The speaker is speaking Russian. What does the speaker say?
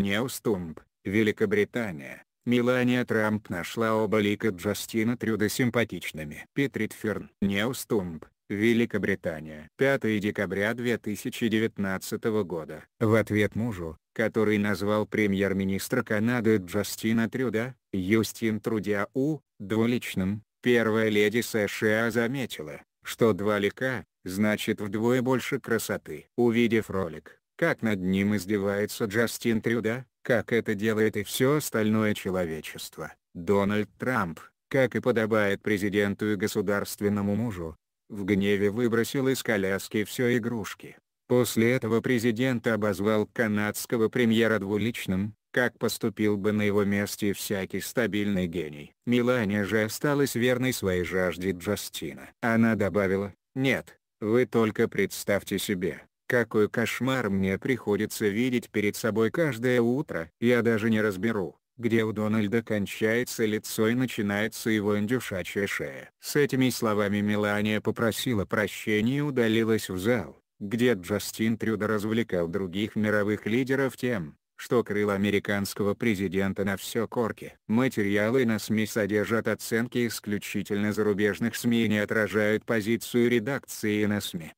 Ньюстумб, Великобритания. Мелания Трамп нашла оба лика Джастина Трюда симпатичными. Петрит Ферн, Ньюстумб, Великобритания. 5 декабря 2019 года. В ответ мужу, который назвал премьер-министра Канады Джастина Трюда, Юстин Трудяу, двуличным, первая леди США заметила, что два лика, значит вдвое больше красоты. Увидев ролик, как над ним издевается Джастин Трюда, как это делает и все остальное человечество, Дональд Трамп, как и подобает президенту и государственному мужу, в гневе выбросил из коляски все игрушки. После этого президент обозвал канадского премьера двуличным, как поступил бы на его месте всякий стабильный гений. Мелания же осталась верной своей жажде Джастина. Она добавила, «Нет, вы только представьте себе, какой кошмар мне приходится видеть перед собой каждое утро. Я даже не разберу, где у Дональда кончается лицо и начинается его индюшачья шея. С этими словами Мелания попросила прощения и удалилась в зал, где Джастин Трюдо развлекал других мировых лидеров тем, что крыло американского президента на все корки. Материалы на СМИ содержат оценки исключительно зарубежных СМИ и не отражают позицию редакции на СМИ.